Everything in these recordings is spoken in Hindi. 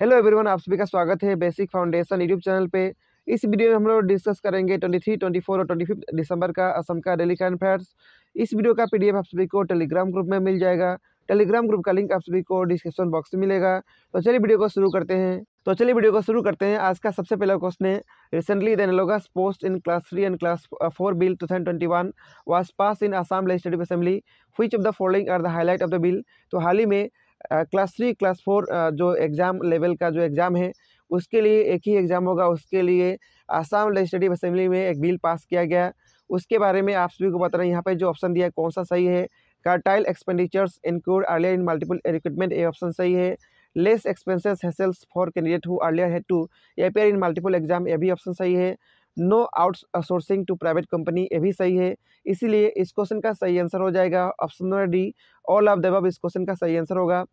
हेलो एवरीवन आप सभी का स्वागत है बेसिक फाउंडेशन यूट्यूब चैनल पे इस वीडियो में हम लोग डिस्कस करेंगे 23, 24 और 25 दिसंबर का असम का डेली करंट अफेयर्स इस वीडियो का पीडीएफ आप सभी को टेलीग्राम ग्रुप में मिल जाएगा टेलीग्राम ग्रुप का लिंक आप सभी को डिस्क्रिप्शन बॉक्स में मिलेगा तो चलिए वीडियो को शुरू करते हैं तो चलिए वीडियो को शुरू करते हैं आज का सबसे पहला क्वेश्चन है recently the analogous post in class three and class four bill two thousand twenty one was pass in Assam legislative assembly which of the following are the highlight of the bill तो हाल ही में क्लास थ्री क्लास फोर जो एग्ज़ाम लेवल का जो एग्ज़ाम है उसके लिए एक ही एग्ज़ाम होगा उसके लिए आसाम लेजिस्लेटिव असेंबली में एक बिल पास किया गया उसके बारे में आप सभी को बता रहे हैं यहाँ पर जो ऑप्शन दिया है कौन सा सही है curtail expenditures include earlier in multiple recruitment ये ऑप्शन सही है less expenses hassles for candidate who earlier है to appear in multiple exam ये भी ऑप्शन सही है no outsourcing to private company ये भी सही है इसीलिए इस क्वेश्चन का सही आंसर हो जाएगा option number D all of दबब इस क्वेश्चन का सही आंसर होगा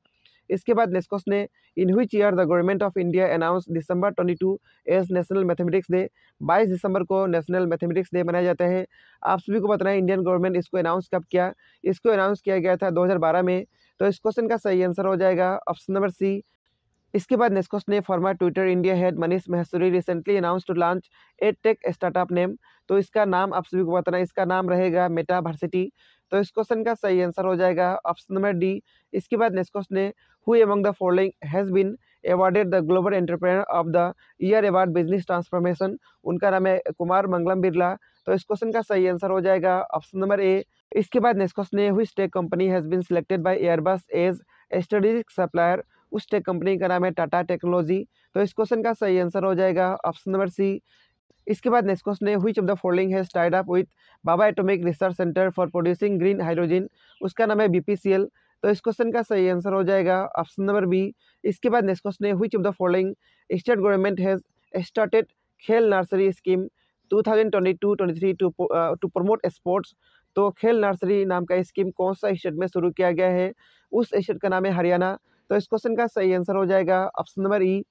इसके बाद नेक्स्ट क्वेश्चन है in which year the government of India announce December twenty two as national mathematics day बाईस दिसंबर को नेशनल मैथमेटिक्स डे मनाया जाता है आप सभी को बताना है इंडियन गवर्नमेंट इसको अनाउंस कब किया इसको अनाउंस किया गया था 2012 में तो इस क्वेश्चन का सही आंसर हो जाएगा ऑप्शन नंबर सी इसके बाद नेस्कोस ने former Twitter India head Manish Maheshwari recently announce to launch ed tech startup name तो इसका नाम आप सभी को बताना इसका नाम रहेगा मेटा वर्सिटी तो इस क्वेश्चन का सही आंसर हो जाएगा ऑप्शन नंबर डी इसके बाद नेस्कोस ने who among the following has been awarded the global entrepreneur of the year award business transformation उनका नाम है कुमार मंगलम बिरला तो इस क्वेश्चन का सही आंसर हो जाएगा ऑप्शन नंबर ए इसके बाद नेस्कोस ने हुई स्टेक company has been selected by Airbus as strategic supplier उस टेक कंपनी का नाम है टाटा टेक्नोलॉजी तो इस क्वेश्चन का सही आंसर हो जाएगा ऑप्शन नंबर सी इसके बाद नेक्स्ट क्वेश्चन है which of the following has tied up with Bhabha atomic research centre for producing green hydrogen उसका नाम है बीपीसीएल तो इस क्वेश्चन का सही आंसर हो जाएगा ऑप्शन नंबर बी इसके बाद नेक्स्ट क्वेश्चन है which of the following state government has started Khel nursery scheme 2022-23 to to promote sports तो खेल नर्सरी नाम का स्कीम कौन सा स्टेट में शुरू किया गया है उस स्टेट का नाम है हरियाणा तो इस क्वेश्चन का सही आंसर हो जाएगा ऑप्शन नंबर ई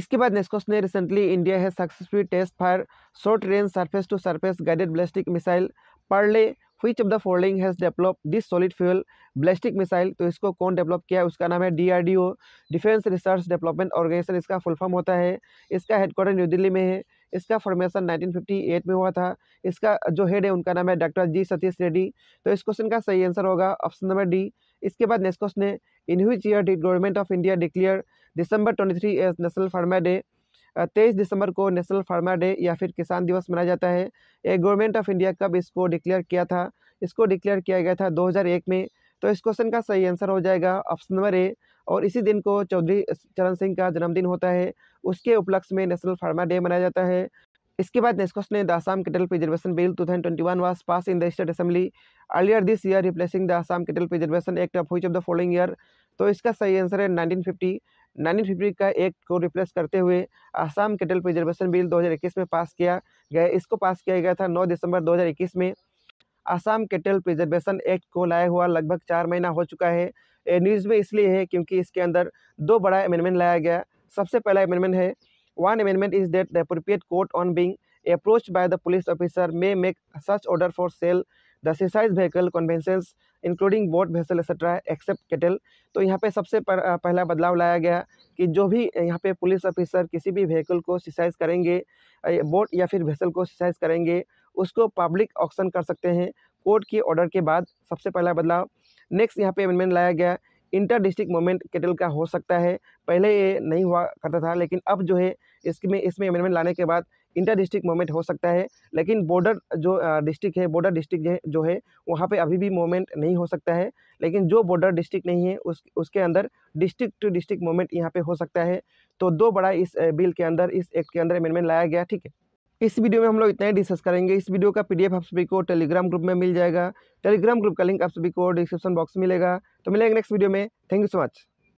इसके बाद नेक्स्ट क्वेश्चन है recently India has successfully test fire short range surface to surface guided ballistic missile Pralay which of the following has develop this solid fuel ballistic missile तो इसको कौन डेवलप किया है उसका नाम है DRDO defence research development organisation इसका फुल फॉर्म होता है इसका हेडक्वार्टर न्यू दिल्ली में है इसका फॉर्मेशन नाइनटीन में हुआ था इसका जो हेड है उनका नाम है डॉक्टर जी सतीश रेड्डी तो इस क्वेश्चन का सही आंसर होगा ऑप्शन नंबर डी इसके बाद नेक्स्ट क्वेश्चन है in which year did government of India declare December 23 as national pharma day तेईस दिसंबर को नेशनल फार्मा डे या फिर किसान दिवस मनाया जाता है ए गवर्नमेंट ऑफ इंडिया कब इसको डिक्लेयर किया था इसको डिक्लेयर किया गया था 2001 में तो इस क्वेश्चन का सही आंसर हो जाएगा ऑप्शन नंबर ए और इसी दिन को चौधरी चरण सिंह का जन्मदिन होता है उसके उपलक्ष्य में नेशनल फार्मा डे मनाया जाता है इसके बाद नेस्कोस ने the Assam cattle preservation bill two thousand one was pass in the state assembly earlier this year replacing the Assam cattle preservation act of which of the following year तो इसका सही आंसर है नाइनटीन फिफ्टी नाइनटीन फिफ्टी का एक्ट को रिप्लेस करते हुए आसाम कैटल प्रिजर्वेशन बिल दो हज़ार इक्कीस में पास किया गया इसको पास किया गया था नौ दिसंबर दो हज़ार इक्कीस में आसाम कैटल प्रिजर्वेशन एक्ट को लाया हुआ लगभग चार महीना हो चुका है न्यूज़ में इसलिए है क्योंकि इसके अंदर दो बड़ा अमेंडमेंट लाया गया सबसे पहला अमेंडमेंट है One amendment is that the appropriate court on being approached by the police officer may make such order for sale the exercise vehicle conveyances including boat vessel etcetera except cattle तो यहाँ पे सबसे पर, पहला बदलाव लाया गया कि जो भी यहाँ पे पुलिस ऑफिसर किसी भी व्हीकल को सिसाइज करेंगे बोट या फिर वेसल को सिसाइज करेंगे उसको पब्लिक ऑक्शन कर सकते हैं कोर्ट के ऑर्डर के बाद सबसे पहला बदलाव नेक्स्ट यहाँ पे अमेंडमेंट लाया गया इंटर डिस्ट्रिक्ट मूवमेंट कैटल का हो सकता है पहले ये नहीं हुआ करता था लेकिन अब जो है इसमें इसमें अमेंडमेंट लाने के बाद इंटर डिस्ट्रिक्ट मूवमेंट हो सकता है लेकिन बॉर्डर जो डिस्ट्रिक्ट है बॉर्डर डिस्ट्रिक्ट जो है वहाँ पे अभी भी मूवमेंट नहीं हो सकता है लेकिन जो बॉर्डर डिस्ट्रिक्ट नहीं है उस उसके अंदर डिस्ट्रिक्ट टू डिस्ट्रिक्ट मूवमेंट यहाँ पे हो सकता है तो दो बड़ा इस बिल के अंदर इस एक्ट के अंदर अमेंडमेंट लाया गया ठीक है इस वीडियो में हम लोग इतना ही डिस्कस करेंगे इस वीडियो का पीडीएफ आप सभी को टेलीग्राम ग्रुप में मिल जाएगा टेलीग्राम ग्रुप का लिंक आप सभी को डिस्क्रिप्शन बॉक्स में मिलेगा तो मिलेंगे नेक्स्ट वीडियो में थैंक यू सो मच